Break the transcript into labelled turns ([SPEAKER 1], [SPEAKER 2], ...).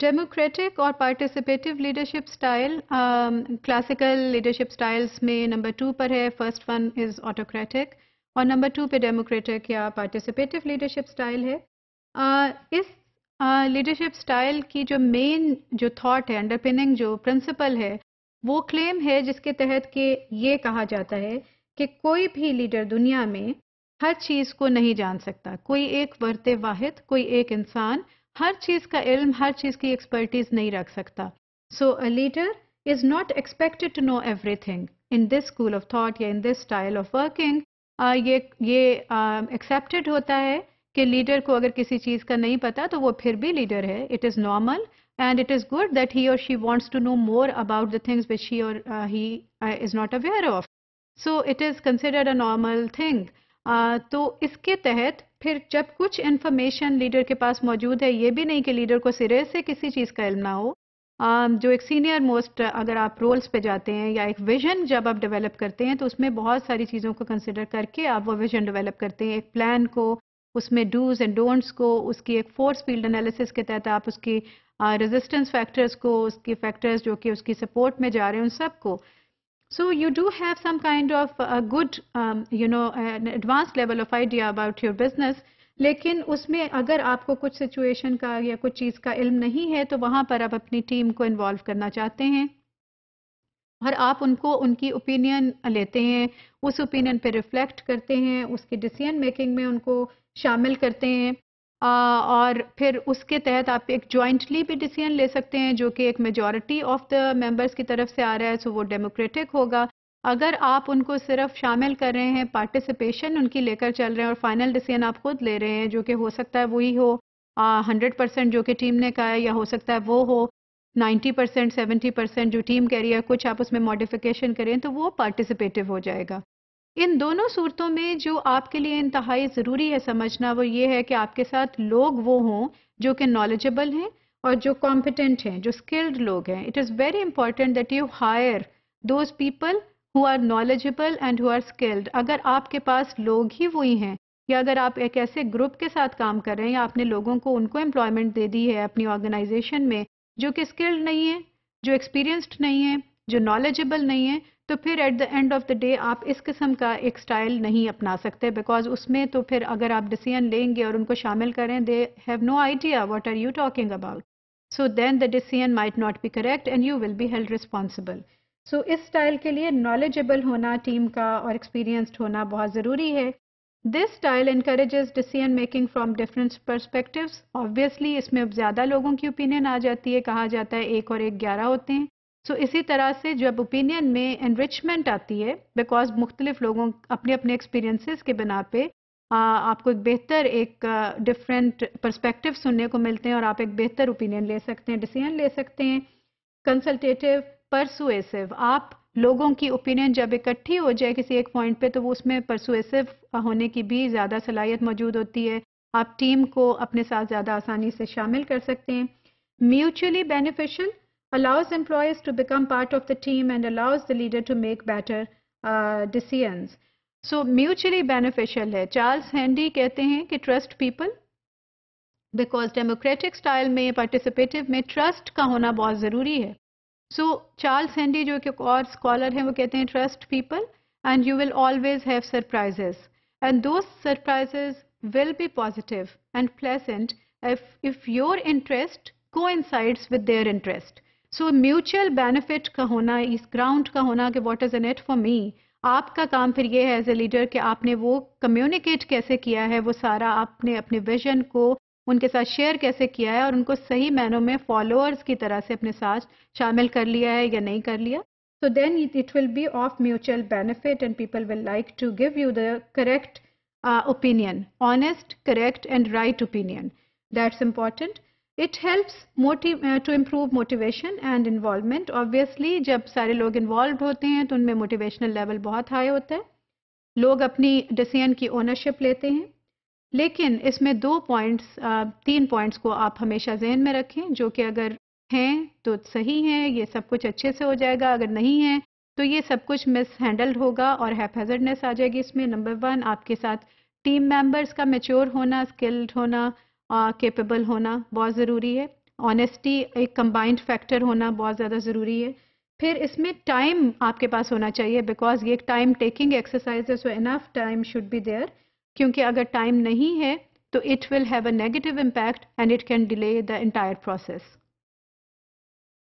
[SPEAKER 1] Democratic और participative leadership style classical leadership styles में number two पर है फर्स्ट वन इज़ ऑटोक्रेटिक और नंबर टू पे डेमोक्रेटिक या पार्टिसिपेटिव लीडरशिप स्टाइल है uh, इस लीडरशिप uh, स्टाइल की जो मेन जो थॉट है अंडरपिनिंग जो प्रिंसिपल है वो क्लेम है जिसके तहत के ये कहा जाता है कि कोई भी लीडर दुनिया में हर चीज़ को नहीं जान सकता कोई एक वर्त वाहिद कोई एक इंसान हर चीज़ का इल्म हर चीज़ की एक्सपर्टीज नहीं रख सकता so a leader is not expected to know everything in this school of thought या in this style of working ये ये एक्सेप्टेड होता है कि लीडर को अगर किसी चीज़ का नहीं पता तो वो फिर भी लीडर है it is normal and it is good that he or she wants to know more about the things which he or he is not aware of so it is considered a normal thing तो इसके तहत फिर जब कुछ information leader के पास मौजूद है ये भी नहीं कि लीडर को सिरे से किसी चीज़ का इल्म ना हो जो एक सीनियर मोस्ट अगर आप रोल्स पे जाते हैं या एक विजन जब आप डेवलप करते हैं तो उसमें बहुत सारी चीज़ों को कंसिडर करके आप वो विजन डेवलप करते हैं एक प्लान को उसमें डूज एंड डोंट्स को उसकी एक फोर्स फील्ड एनालिसिस के तहत आप उसकी रेजिस्टेंस फैक्टर्स को उसके फैक्टर्स जो कि उसकी सपोर्ट में जा रहे हैं उन सबको So you do have some kind of a good, um, you know, an advanced level of idea about your business. लेकिन उसमें अगर आपको कुछ सिचुएशन का या कुछ चीज़ का इल्म नहीं है तो वहाँ पर आप अपनी टीम को इन्वॉल्व करना चाहते हैं और आप उनको उनकी ओपिनियन लेते हैं उस ओपिनियन पे रिफ्लेक्ट करते हैं उसकी डिसीजन मेकिंग में उनको शामिल करते हैं और फिर उसके तहत आप एक जॉइंटली भी डिसीजन ले सकते हैं जो कि एक मेजॉरिटी ऑफ द मेंबर्स की तरफ से आ रहा है सो वो डेमोक्रेटिक होगा अगर आप उनको सिर्फ शामिल कर रहे हैं पार्टिसिपेशन उनकी लेकर चल रहे हैं और फाइनल डिसीजन आप खुद ले रहे हैं जो कि हो सकता है वही हो हंड्रेड परसेंट जो कि टीम ने कहा है या हो सकता है वो हो नाइन्टी परसेंट सेवेंटी परसेंट जो टीम कह रही है कुछ आप उसमें मॉडिफिकेशन करें तो वो पार्टिसिपेटिव हो जाएगा इन दोनों सूरतों में जो आपके लिए इंतहाई ज़रूरी है समझना वो ये है कि आपके साथ लोग वो हों जो कि नॉलेजेबल हैं और जो कॉम्पिटेंट हैं जो स्किल्ड लोग हैं it is very important that you hire those people who are knowledgeable and who are skilled अगर आपके पास लोग ही वही हैं या अगर आप एक ऐसे ग्रुप के साथ काम कर रहे हैं या आपने लोगों को उनको एम्प्लॉयमेंट दे दी है अपनी ऑर्गेनाइजेशन में जो कि स्किल्ड नहीं है जो एक्सपीरियंस्ड नहीं है जो नॉलेजेबल नहीं है तो फिर at the end of the day आप इस किस्म का एक स्टाइल नहीं अपना सकते बिकॉज उसमें तो फिर अगर आप डिसीजन लेंगे और उनको शामिल करें they have no idea what are you talking about so then the decision might not be correct and you will be held responsible so इस स्टाइल के लिए नॉलेजेबल होना टीम का और एक्सपीरियंस्ड होना बहुत ज़रूरी है this style encourages decision making from different perspective obviously इसमें अब ज़्यादा लोगों की ओपिनियन आ जाती है कहा जाता है एक और एक ग्यारह होते हैं सो so, इसी तरह से जब ओपिनियन में एनरिचमेंट आती है बिकॉज मुख्तलिफ लोगों अपने अपने एक्सपीरियंसेस के बिना पे आ, आपको एक बेहतर एक डिफरेंट परस्पेक्टिव सुनने को मिलते हैं और आप एक बेहतर ओपिनियन ले सकते हैं डिसीजन ले सकते हैं कंसल्टेटिव परसुएसिव आप लोगों की ओपिनियन जब इकट्ठी हो जाए किसी एक पॉइंट पे तो वो उसमें परसुएसिव होने की भी ज़्यादा सलाहियत मौजूद होती है आप टीम को अपने साथ ज़्यादा आसानी से शामिल कर सकते हैं mutually beneficial allows employers to become part of the team and allows the leader to make better uh, decisions. So mutually beneficial. Charles Handy kehte hain ki trust people because democratic style mein, participative mein trust ka hona bahut zaruri hai. So Charles Handy jo ki aur scholar hai, wo kehte hain trust people and you will always have surprises. And those surprises will be positive and pleasant if, if your interest coincides with their interest. So mutual benefit का होना इस ground का होना कि what is at it for me आपका काम फिर ये है एज ए लीडर कि आपने वो कम्युनिकेट कैसे किया है वो सारा आपने अपने विजन को उनके साथ शेयर कैसे किया है और उनको सही मैनों में फॉलोअर्स की तरह से अपने साथ शामिल कर लिया है या नहीं कर लिया so then it will be of mutual benefit and people will like to give you the correct opinion honest correct and right opinion that's important it helps to improve motivation and involvement obviously जब सारे लोग involve होते हैं तो उनमें motivational level बहुत high होता है लोग अपनी डिसीजन की ओनरशिप लेते हैं लेकिन इसमें दो पॉइंट्स uh, तीन पॉइंट्स को आप हमेशा जहन में रखें जो कि अगर हैं तो सही हैं ये सब कुछ अच्छे से हो जाएगा अगर नहीं है तो ये सब कुछ मिस होगा और हैफेजर्डनेस आ जाएगी इसमें नंबर वन आपके साथ टीम मेंबर्स का मेच्योर होना स्किल्ड होना केपेबल uh, होना बहुत ज़रूरी है ऑनेस्टी एक कंबाइंड फैक्टर होना बहुत ज़्यादा ज़रूरी है फिर इसमें टाइम आपके पास होना चाहिए बिकॉज ये एक टाइम टेकिंग एक्सरसाइज है so enough time should be there क्योंकि अगर टाइम नहीं है तो it will have a negative impact and it can delay the entire process